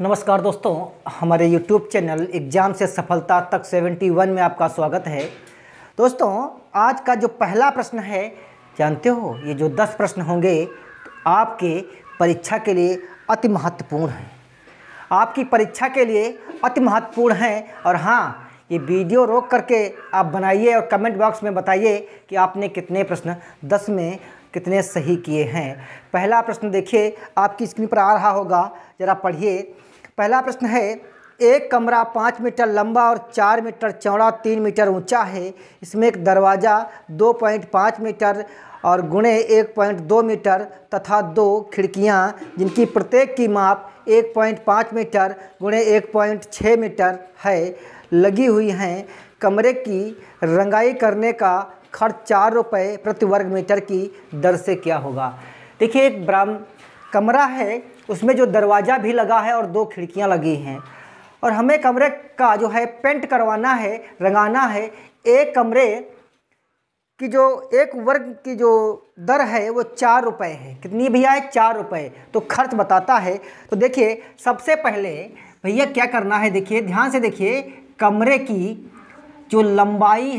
नमस्कार दोस्तों हमारे YouTube चैनल एग्जाम से सफलता तक 71 में आपका स्वागत है दोस्तों आज का जो पहला प्रश्न है जानते हो ये जो 10 प्रश्न होंगे तो आपके परीक्षा के लिए अति महत्वपूर्ण हैं आपकी परीक्षा के लिए अति महत्वपूर्ण हैं और हाँ ये वीडियो रोक करके आप बनाइए और कमेंट बॉक्स में बताइए कि आपने कितने प्रश्न 10 में कितने सही किए हैं पहला प्रश्न देखिए आपकी स्क्रीन पर आ रहा होगा ज़रा पढ़िए पहला प्रश्न है एक कमरा पाँच मीटर लंबा और चार मीटर चौड़ा तीन मीटर ऊंचा है इसमें एक दरवाज़ा दो पॉइंट पाँच मीटर और गुणे एक पॉइंट दो मीटर तथा दो खिड़कियाँ जिनकी प्रत्येक की माप एक पॉइंट पाँच मीटर गुणे एक पॉइंट छः मीटर है लगी हुई हैं कमरे की रंगाई करने का खर्च चार रुपये प्रति वर्ग मीटर की दर से क्या होगा देखिए एक ब्राम कमरा है उसमें जो दरवाज़ा भी लगा है और दो खिड़कियाँ लगी हैं और हमें कमरे का जो है पेंट करवाना है रंगाना है एक कमरे कि जो एक वर्ग की जो दर है वो चार रुपये है कितनी भैया है चार रुपये तो खर्च बताता है तो देखिए सबसे पहले भैया क्या करना है देखिए ध्यान से देखिए कमरे की जो लंबाई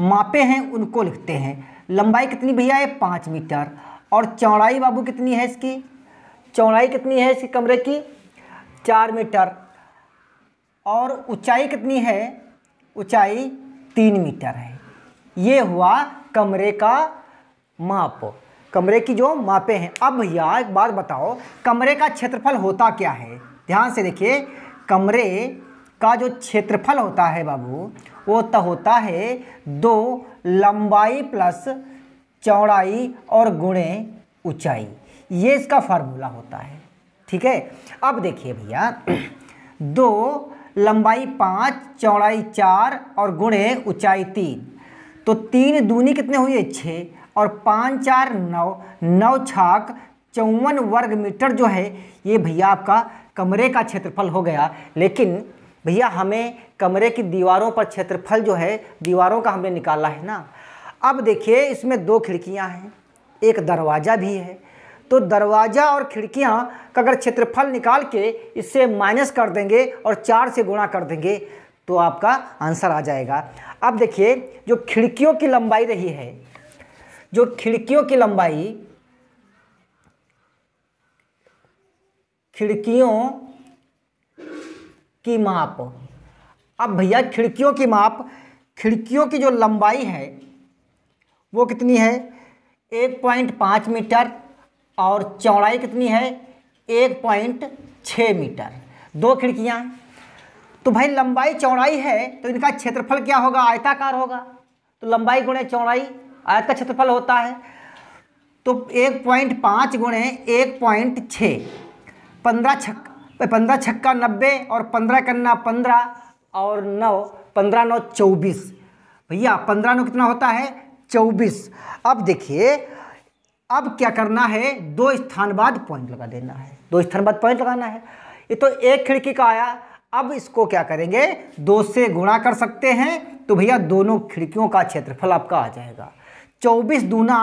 मापे हैं उनको लिखते हैं लंबाई कितनी भैया है पाँच मीटर और चौड़ाई बाबू कितनी है इसकी चौड़ाई कितनी है इसके कमरे की चार मीटर और ऊंचाई कितनी है ऊंचाई तीन मीटर है ये हुआ कमरे का माप कमरे की जो मापे हैं अब भैया एक बात बताओ कमरे का क्षेत्रफल होता क्या है ध्यान से देखिए कमरे का जो क्षेत्रफल होता है बाबू वो तो होता है दो लंबाई प्लस चौड़ाई और गुणे ऊंचाई ये इसका फार्मूला होता है ठीक है अब देखिए भैया दो लंबाई पाँच चौड़ाई चार और गुणे ऊंचाई तीन तो तीन दूनी कितने हुए छः और पाँच चार नौ नौ छाक चौवन वर्ग मीटर जो है ये भैया आपका कमरे का क्षेत्रफल हो गया लेकिन भैया हमें कमरे की दीवारों पर क्षेत्रफल जो है दीवारों का हमने निकाला है ना अब देखिए इसमें दो खिड़कियां हैं एक दरवाज़ा भी है तो दरवाज़ा और खिड़कियां का अगर क्षेत्रफल निकाल के इससे माइनस कर देंगे और चार से गुणा कर देंगे तो आपका आंसर आ जाएगा अब देखिए जो खिड़कियों की लंबाई रही है जो खिड़कियों की लंबाई खिड़कियों की माप अब भैया खिड़कियों की माप खिड़कियों की जो लंबाई है वो कितनी है एक पॉइंट पाँच मीटर और चौड़ाई कितनी है एक पॉइंट छः मीटर दो खिड़कियाँ तो भाई लंबाई चौड़ाई है तो इनका क्षेत्रफल क्या होगा आयताकार होगा तो लंबाई गुणे चौड़ाई आयत का क्षेत्रफल होता है तो एक पॉइंट पाँच गुणे एक पॉइंट छः पंद्रह छक्का पंद्रह छक्का नब्बे और पंद्रह कन्ना पंद्रह और नौ पंद्रह नौ चौबीस भैया पंद्रह नौ कितना होता है चौबीस अब देखिए अब क्या करना है दो स्थान बाद पॉइंट लगा देना है दो स्थान बाद पॉइंट लगाना है ये तो एक खिड़की का आया अब इसको क्या करेंगे दो से गुणा कर सकते हैं तो भैया दोनों खिड़कियों का क्षेत्रफल आपका आ जाएगा चौबीस दूना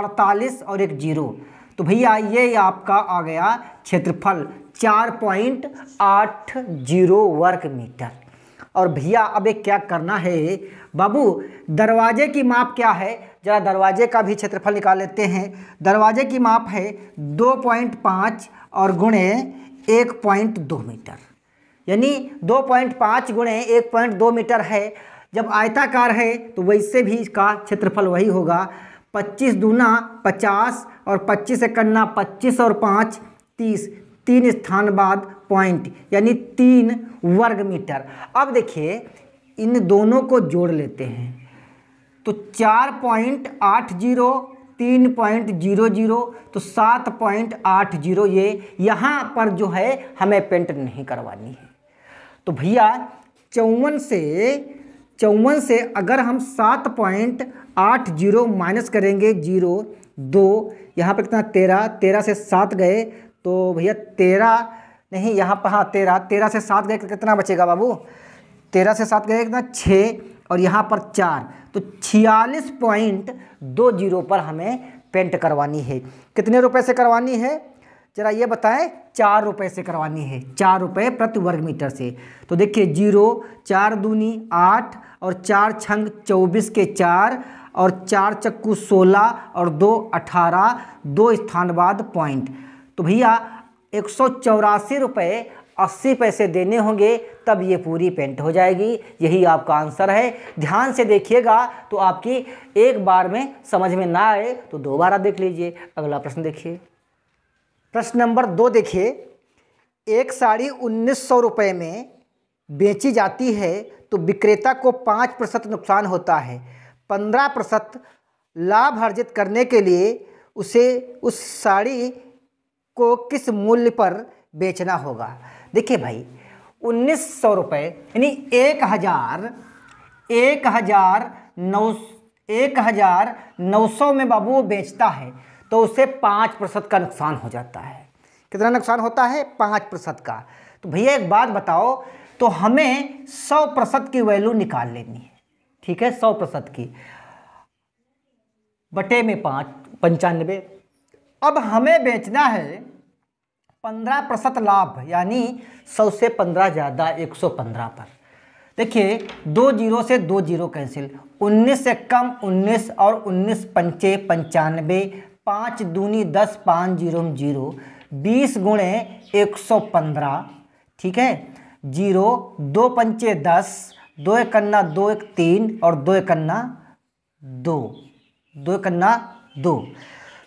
अड़तालीस और एक जीरो तो भैया ये आपका आ गया क्षेत्रफल चार पॉइंट आठ जीरो वर्ग मीटर और भैया अब एक क्या करना है बाबू दरवाजे की माप क्या है जरा दरवाजे का भी क्षेत्रफल निकाल लेते हैं दरवाजे की माप है दो पॉइंट पाँच और गुणे एक पॉइंट दो मीटर यानी दो पॉइंट पाँच गुणे एक पॉइंट दो मीटर है जब आयताकार है तो वैसे भी इसका क्षेत्रफल वही होगा पच्चीस दूना पचास और पच्चीस इकन्ना पच्चीस और पाँच तीस तीन स्थान बाद पॉइंट यानी तीन वर्ग मीटर अब देखिए इन दोनों को जोड़ लेते हैं तो चार पॉइंट आठ जीरो तीन पॉइंट जीरो जीरो तो सात पॉइंट आठ जीरो ये यहाँ पर जो है हमें पेंट नहीं करवानी है तो भैया चौवन से चौवन से अगर हम सात पॉइंट आठ जीरो माइनस करेंगे जीरो दो यहाँ पर कितना तेरह तेरह से सात गए तो भैया तेरह नहीं यहाँ पर हाँ तेरह तेरह से सात गए कितना बचेगा बाबू तेरह से सात गए कितना छः और यहाँ पर चार तो छियालीस पॉइंट दो जीरो पर हमें पेंट करवानी है कितने रुपए से करवानी है जरा ये बताएं चार रुपये से करवानी है चार रुपये प्रति वर्ग मीटर से तो देखिए जीरो चार दूनी आठ और चार छंग चौबीस के चार और चार चक्कू सोलह और दो अठारह दो स्थान बाद पॉइंट तो भैया एक सौ चौरासी रुपये अस्सी पैसे देने होंगे तब ये पूरी पेंट हो जाएगी यही आपका आंसर है ध्यान से देखिएगा तो आपकी एक बार में समझ में ना आए तो दोबारा देख लीजिए अगला प्रश्न देखिए प्रश्न नंबर दो देखिए एक साड़ी उन्नीस सौ रुपये में बेची जाती है तो विक्रेता को पाँच प्रतिशत नुकसान होता है पंद्रह प्रतिशत लाभ अर्जित करने के लिए उसे उस साड़ी को किस मूल्य पर बेचना होगा देखिए भाई उन्नीस सौ रुपये यानी एक हज़ार एक हज़ार नौ एक हज़ार नौ सौ में बाबू वो बेचता है तो उसे पाँच प्रतिशत का नुकसान हो जाता है कितना नुकसान होता है पाँच प्रतिशत का तो भैया एक बात बताओ तो हमें सौ प्रतिशत की वैल्यू निकाल लेनी है ठीक है सौ प्रतिशत की बटे में पाँच पंचानवे अब हमें बेचना है पंद्रह प्रतिशत लाभ यानी सौ से पंद्रह ज़्यादा एक सौ पंद्रह पर देखिए दो जीरो से दो जीरो कैंसिल उन्नीस से कम उन्नीस और उन्नीस पंचे पंचानवे पाँच दूनी दस पाँच जीरो जीरो बीस गुणे एक सौ पंद्रह ठीक है जीरो दो पंचे दस दो इकन्ना दो एक तीन और दो इकन्ना दो दो इकन्ना दो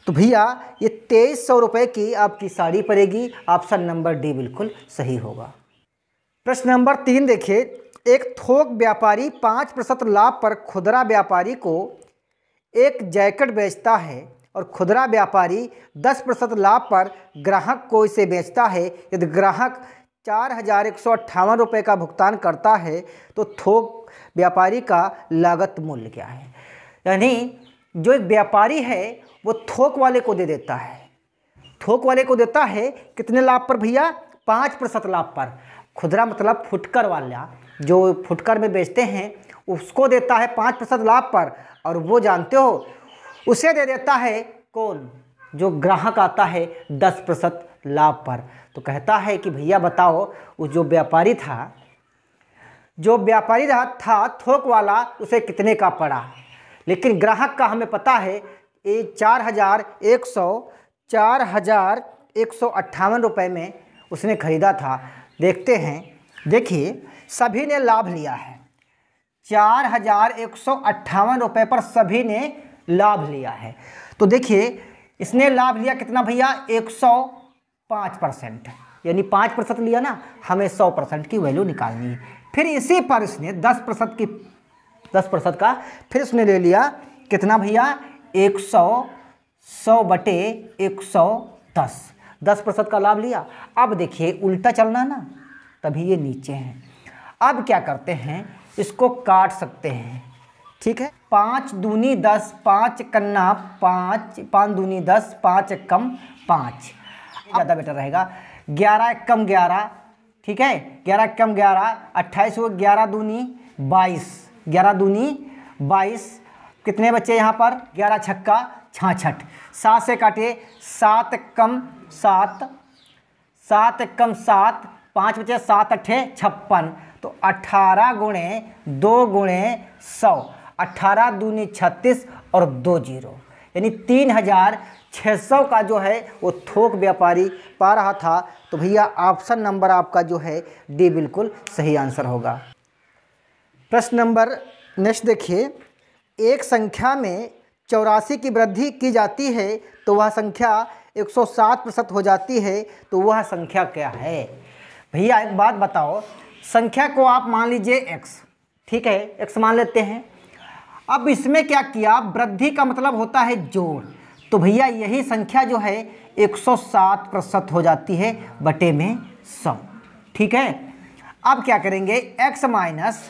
तो भैया ये तेईस सौ रुपये की आपकी साड़ी पड़ेगी ऑप्शन नंबर डी बिल्कुल सही होगा प्रश्न नंबर तीन देखिए एक थोक व्यापारी पाँच प्रतिशत लाभ पर खुदरा व्यापारी को एक जैकेट बेचता है और खुदरा व्यापारी दस प्रतिशत लाभ पर ग्राहक को इसे बेचता है यदि ग्राहक चार हज़ार एक सौ अट्ठावन रुपये का भुगतान करता है तो थोक व्यापारी का लागत मूल्य क्या है यानी जो एक व्यापारी है वो थोक वाले को दे देता है थोक वाले को देता है कितने लाभ पर भैया पाँच प्रतिशत लाभ पर खुदरा मतलब फुटकर वाला जो फुटकर में बेचते हैं उसको देता है पाँच प्रतिशत लाभ पर और वो जानते हो उसे दे देता है कौन जो ग्राहक आता है दस प्रतिशत लाभ पर तो कहता है कि भैया बताओ उस जो व्यापारी था जो व्यापारी रहा था थोक वाला उसे कितने का पड़ा लेकिन ग्राहक का हमें पता है ये चार हज़ार एक सौ चार हज़ार एक सौ अट्ठावन रुपये में उसने ख़रीदा था देखते हैं देखिए सभी ने लाभ लिया है चार हज़ार एक सौ अट्ठावन रुपये पर सभी ने लाभ लिया है तो देखिए इसने लाभ लिया कितना भैया एक सौ पाँच परसेंट यानी पाँच प्रतिशत लिया ना हमें सौ परसेंट की वैल्यू निकालनी है फिर इसी पर इसने दस प्रतिशत की दस प्रतिशत का फिर इसने ले लिया कितना भैया एक सौ सौ बटे एक सौ दस दस प्रतिशत का लाभ लिया अब देखिए उल्टा चलना ना तभी ये नीचे हैं अब क्या करते हैं इसको काट सकते हैं ठीक है पाँच दूनी दस पाँच कन्ना पाँच पाँच दूनी दस पाँच कम पाँच ज़्यादा बेटर रहेगा ग्यारह कम ग्यारह ठीक है ग्यारह कम ग्यारह अट्ठाईस हो ग्यारह दूनी बाईस ग्यारह दूनी बाईस कितने बच्चे यहाँ पर ग्यारह छक्का छाछठ सात से काटिए सात कम सात सात कम सात पाँच बचे सात अट्ठे छप्पन तो अट्ठारह गुणे दो गुणे सौ अट्ठारह दूनी छत्तीस और दो जीरो यानी तीन हज़ार छः सौ का जो है वो थोक व्यापारी पा रहा था तो भैया ऑप्शन नंबर आपका जो है डी बिल्कुल सही आंसर होगा प्रश्न नंबर नेक्स्ट देखिए एक संख्या में चौरासी की वृद्धि की जाती है तो वह संख्या 107 प्रतिशत हो जाती है तो वह संख्या क्या है भैया एक बात बताओ संख्या को आप मान लीजिए x ठीक है x मान लेते हैं अब इसमें क्या किया वृद्धि का मतलब होता है जोड़ तो भैया यही संख्या जो है 107 प्रतिशत हो जाती है बटे में सौ ठीक है अब क्या करेंगे x माइनस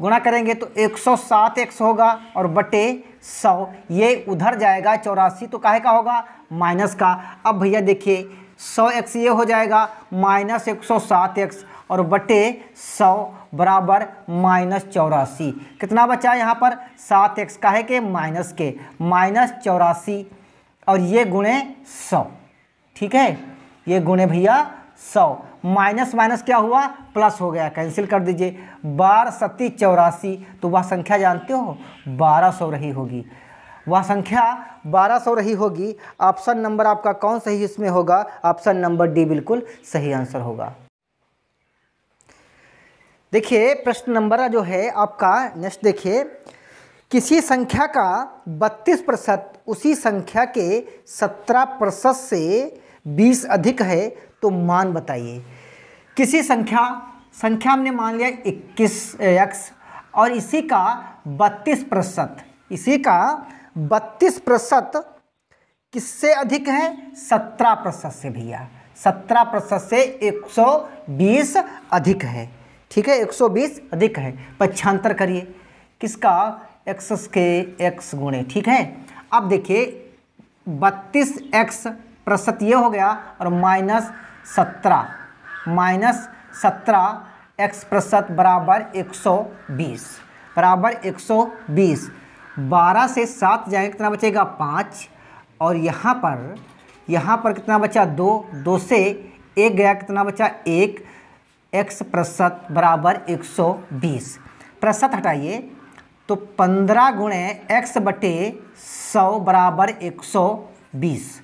गुणा करेंगे तो 107x होगा और बटे 100 ये उधर जाएगा चौरासी तो काहे का होगा माइनस का अब भैया देखिए 100x ये हो जाएगा माइनस एक और बटे 100 बराबर माइनस चौरासी कितना बचा यहाँ पर 7x काहे के माइनस के माइनस चौरासी और ये गुणे 100 ठीक है ये गुणे भैया 100 माइनस माइनस क्या हुआ प्लस हो गया कैंसिल कर दीजिए बारह सत्ती चौरासी तो वह संख्या जानते हो बारह सौ रही होगी वह संख्या बारह सौ रही होगी ऑप्शन नंबर आपका कौन सही इसमें होगा ऑप्शन नंबर डी बिल्कुल सही आंसर होगा देखिए प्रश्न नंबर जो है आपका नेक्स्ट देखिए किसी संख्या का 32 प्रतिशत उसी संख्या के 17 प्रतिशत से 20 अधिक है तो मान बताइए किसी संख्या संख्या हमने मान लिया इक्कीस एक्स और इसी का बत्तीस प्रतिशत इसी का बत्तीस प्रतिशत किससे अधिक है सत्रह प्रतिशत से भैया सत्रह प्रतिशत से एक सौ बीस अधिक है ठीक है एक सौ बीस अधिक है पक्षांतर करिए किसका एक्स के एक्स गुणे ठीक है अब देखिए बत्तीस एक्स प्रतिशत ये हो गया और माइनस सत्रह माइनस सत्रह एक्स प्रतिशत बराबर एक सौ बीस बराबर एक सौ बीस बारह से सात जाएंगे कितना बचेगा पाँच और यहाँ पर यहाँ पर कितना बचा दो दो से एक गया कितना बचा एक एक्स प्रतिशत बराबर एक सौ बीस प्रतिशत हटाइए तो पंद्रह गुणे एक्स बटे सौ बराबर एक सौ बीस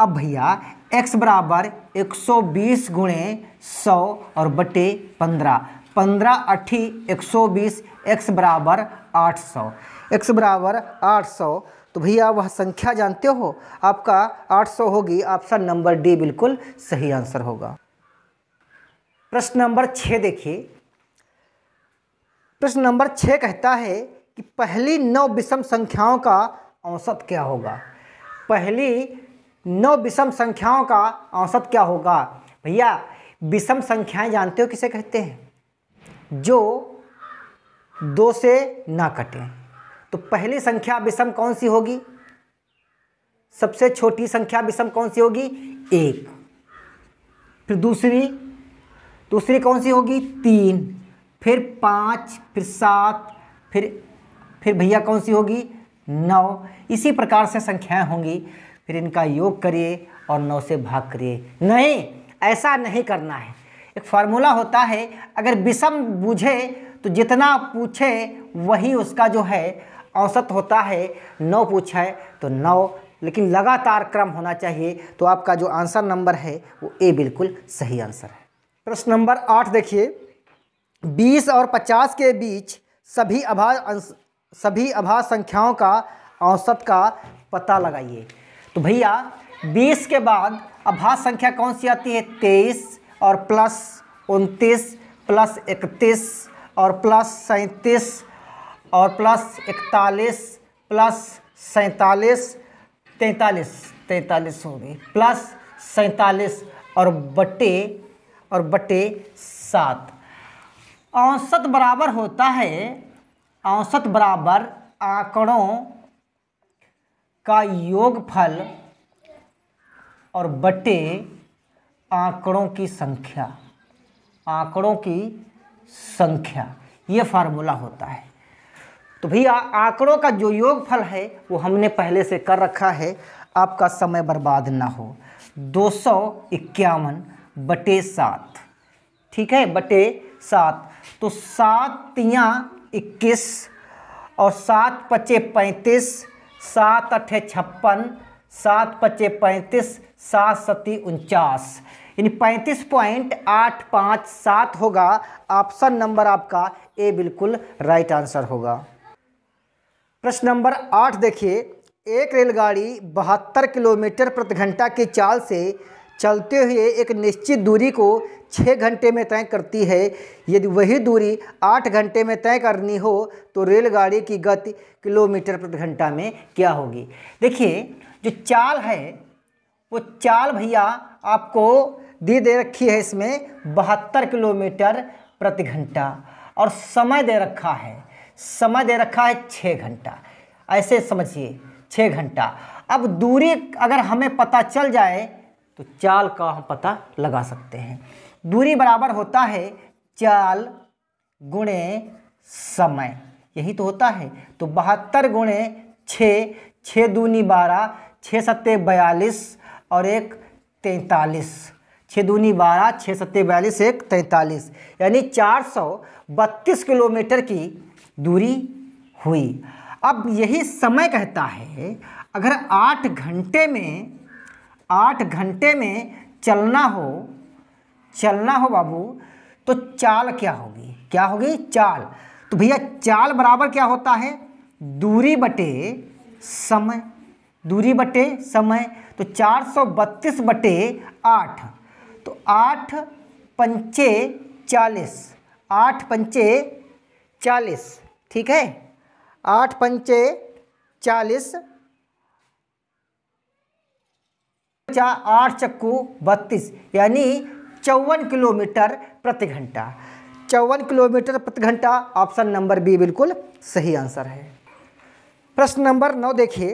अब भैया एक्स बराबर एक सौ बीस गुणे सौ और बटे पंद्रह पंद्रह अट्ठी एक सौ बीस एक्स बराबर आठ सौ एक्स बराबर आठ सौ तो भैया वह संख्या जानते हो आपका 800 होगी ऑप्शन नंबर डी बिल्कुल सही आंसर होगा प्रश्न नंबर छः देखिए प्रश्न नंबर छः कहता है कि पहली नौ विषम संख्याओं का औसत क्या होगा पहली नौ विषम संख्याओं का औसत क्या होगा भैया विषम संख्याएं जानते हो किसे कहते हैं जो दो से ना कटें तो पहली संख्या विषम कौन सी होगी सबसे छोटी संख्या विषम कौन सी होगी एक फिर दूसरी दूसरी कौन सी होगी तीन फिर पाँच फिर सात फिर फिर भैया कौन सी होगी नौ इसी प्रकार से संख्याएं होंगी फिर इनका योग करिए और नौ से भाग करिए नहीं ऐसा नहीं करना है एक फार्मूला होता है अगर विषम बूझे तो जितना पूछे वही उसका जो है औसत होता है नौ पूछा है तो नौ लेकिन लगातार क्रम होना चाहिए तो आपका जो आंसर नंबर है वो ए बिल्कुल सही आंसर है प्रश्न नंबर आठ देखिए बीस और पचास के बीच सभी अभा सभी अभा संख्याओं का औसत का पता लगाइए तो भैया बीस के बाद अभाज्य संख्या कौन सी आती है तेईस और प्लस उनतीस प्लस इकतीस और प्लस सैंतीस और प्लस इकतालीस प्लस सैंतालीस तैंतालीस तैंतालीस गई प्लस सैंतालीस और बटे और बटे सात औसत बराबर होता है औसत बराबर आंकड़ों का योगफल और बटे आंकड़ों की संख्या आंकड़ों की संख्या ये फार्मूला होता है तो भैया आंकड़ों का जो योगफल है वो हमने पहले से कर रखा है आपका समय बर्बाद ना हो दो सौ इक्यावन बटे सात ठीक है बटे सात तो सात तियाँ इक्कीस और सात पचे पैंतीस सात अठे छप्पन सात पचे पैंतीस सात सती उनचास यानी पैंतीस पॉइंट आठ पाँच सात होगा ऑप्शन नंबर आपका ए बिल्कुल राइट आंसर होगा प्रश्न नंबर आठ देखिए एक रेलगाड़ी बहत्तर किलोमीटर प्रति घंटा की चाल से चलते हुए एक निश्चित दूरी को छः घंटे में तय करती है यदि वही दूरी आठ घंटे में तय करनी हो तो रेलगाड़ी की गति किलोमीटर प्रति घंटा में क्या होगी देखिए जो चाल है वो चाल भैया आपको दी दे रखी है इसमें बहत्तर किलोमीटर प्रति घंटा और समय दे रखा है समय दे रखा है छः घंटा ऐसे समझिए छः घंटा अब दूरी अगर हमें पता चल जाए तो चाल का हम पता लगा सकते हैं दूरी बराबर होता है चाल गुणे समय यही तो होता है तो बहत्तर गुणे छः छः दूनी बारह छः सत्ते बयालीस और एक तैंतालीस छः दूनी बारह छः सत्ते बयालीस एक तैंतालीस यानी चार सौ बत्तीस किलोमीटर की दूरी हुई अब यही समय कहता है अगर आठ घंटे में आठ घंटे में चलना हो चलना हो बाबू तो चाल क्या होगी क्या होगी चाल तो भैया चाल बराबर क्या होता है दूरी बटे समय दूरी बटे समय तो चार सौ बत्तीस बटे आठ तो आठ पंचे चालीस आठ पंचे चालीस ठीक है आठ पंचे चालीस चा आठ चक्कू बत्तीस यानी चौवन किलोमीटर प्रति घंटा चौवन किलोमीटर प्रति घंटा ऑप्शन नंबर बी बिल्कुल सही आंसर है प्रश्न नंबर नौ देखिए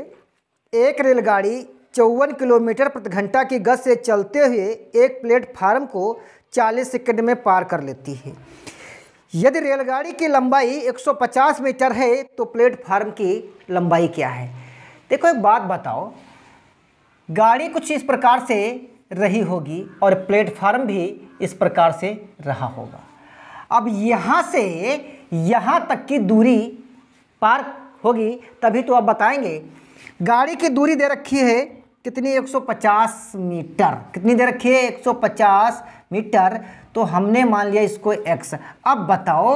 एक रेलगाड़ी चौवन किलोमीटर प्रति घंटा की गति से चलते हुए एक प्लेटफार्म को 40 सेकंड में पार कर लेती है यदि रेलगाड़ी की लंबाई 150 मीटर है तो प्लेटफार्म की लंबाई क्या है देखो एक बात बताओ गाड़ी कुछ इस प्रकार से रही होगी और प्लेटफार्म भी इस प्रकार से रहा होगा अब यहाँ से यहाँ तक की दूरी पार होगी तभी तो आप बताएंगे गाड़ी की दूरी दे रखी है कितनी 150 मीटर कितनी दे रखी है 150 मीटर तो हमने मान लिया इसको x अब बताओ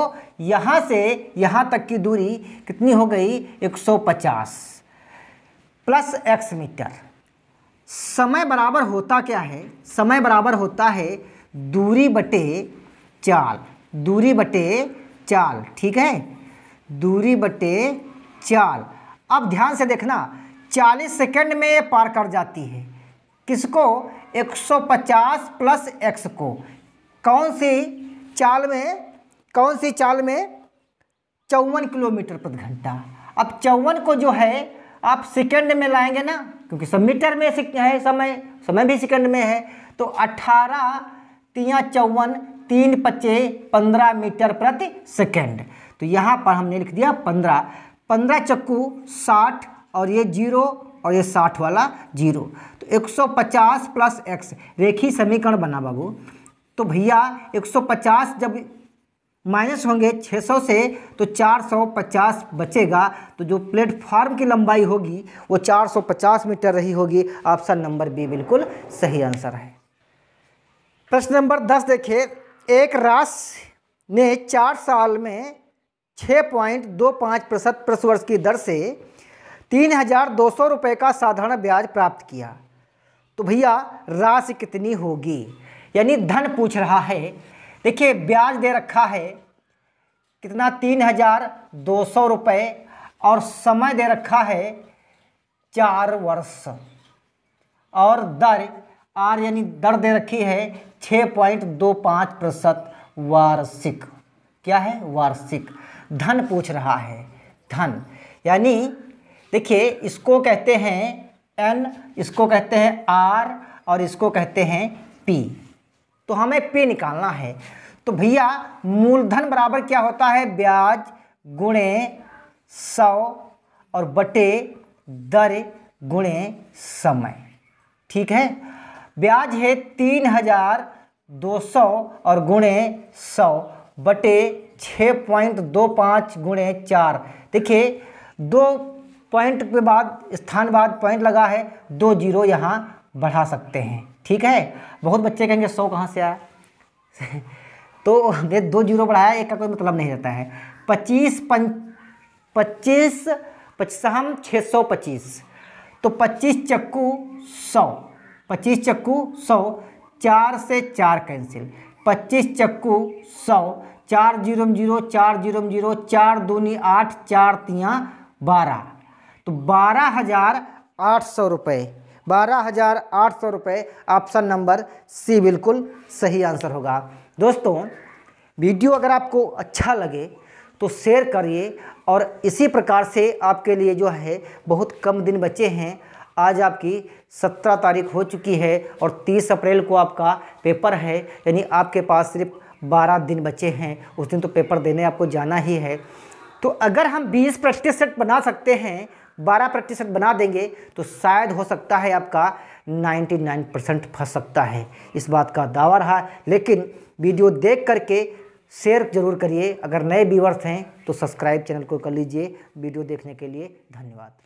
यहाँ से यहाँ तक की दूरी कितनी हो गई 150 प्लस x मीटर समय बराबर होता क्या है समय बराबर होता है दूरी बटे चाल दूरी बटे चाल ठीक है दूरी बटे चाल अब ध्यान से देखना 40 सेकंड में ये पार कर जाती है किसको 150 प्लस एक्स को कौन सी चाल में कौन सी चाल में चौवन किलोमीटर प्रति घंटा अब चौवन को जो है आप सेकंड में लाएंगे ना क्योंकि सब मीटर में है समय समय भी सेकंड में है तो अट्ठारह तिया चौवन तीन पच्चे पंद्रह मीटर प्रति सेकंड तो यहाँ पर हमने लिख दिया पंद्रह पंद्रह चक्कू साठ और ये जीरो और ये साठ वाला जीरो तो एक सौ पचास प्लस एक्स रेखी समीकरण बना बाबू तो भैया एक सौ पचास जब माइनस होंगे 600 से तो 450 बचेगा तो जो प्लेटफार्म की लंबाई होगी वो 450 मीटर रही होगी ऑप्शन नंबर बी बिल्कुल सही आंसर है प्रश्न नंबर दस देखिए एक राश ने चार साल में 6.25 पॉइंट दो पाँच प्रतिशत प्रतिवर्ष की दर से तीन हज़ार दो सौ रुपये का साधारण ब्याज प्राप्त किया तो भैया राशि कितनी होगी यानी धन पूछ रहा है देखिए ब्याज दे रखा है कितना तीन हजार दो सौ रुपये और समय दे रखा है चार वर्ष और दर आर यानी दर दे रखी है छः पॉइंट दो पाँच प्रतिशत वार्षिक क्या है वार्षिक धन पूछ रहा है धन यानी देखिए इसको कहते हैं एन इसको कहते हैं आर और इसको कहते हैं पी तो हमें पे निकालना है तो भैया मूलधन बराबर क्या होता है ब्याज गुणे सौ और बटे दर गुणे समय ठीक है ब्याज है तीन हजार दो सौ और गुणे सौ बटे छः पॉइंट दो पाँच गुणे चार देखिए दो पॉइंट के बाद स्थान बाद पॉइंट लगा है दो जीरो यहाँ बढ़ा सकते हैं ठीक है बहुत बच्चे कहेंगे सौ कहाँ से आया तो ये दो जीरो बढ़ाया एक का कोई मतलब नहीं रहता है पच्चीस पं पच्चीस हम छः सौ पच्चीस तो पच्चीस चक्कू सौ पच्चीस चक्कू सौ चार से चार कैंसिल पच्चीस चक्कू सौ चार जीरो जीरो चार जीरो जीरो चार दूनी आठ चार तियाँ बारह तो बारह हज़ार आठ सौ रुपये बारह हज़ार आठ सौ रुपये ऑप्शन नंबर सी बिल्कुल सही आंसर होगा दोस्तों वीडियो अगर आपको अच्छा लगे तो शेयर करिए और इसी प्रकार से आपके लिए जो है बहुत कम दिन बचे हैं आज आपकी सत्रह तारीख हो चुकी है और तीस अप्रैल को आपका पेपर है यानी आपके पास सिर्फ बारह दिन बचे हैं उस दिन तो पेपर देने आपको जाना ही है तो अगर हम बीस प्रैक्टिस सेट बना सकते हैं बारह प्रतिशत बना देंगे तो शायद हो सकता है आपका 99 परसेंट फंस सकता है इस बात का दावा रहा लेकिन वीडियो देख करके शेयर जरूर करिए अगर नए व्यूवर्स हैं तो सब्सक्राइब चैनल को कर लीजिए वीडियो देखने के लिए धन्यवाद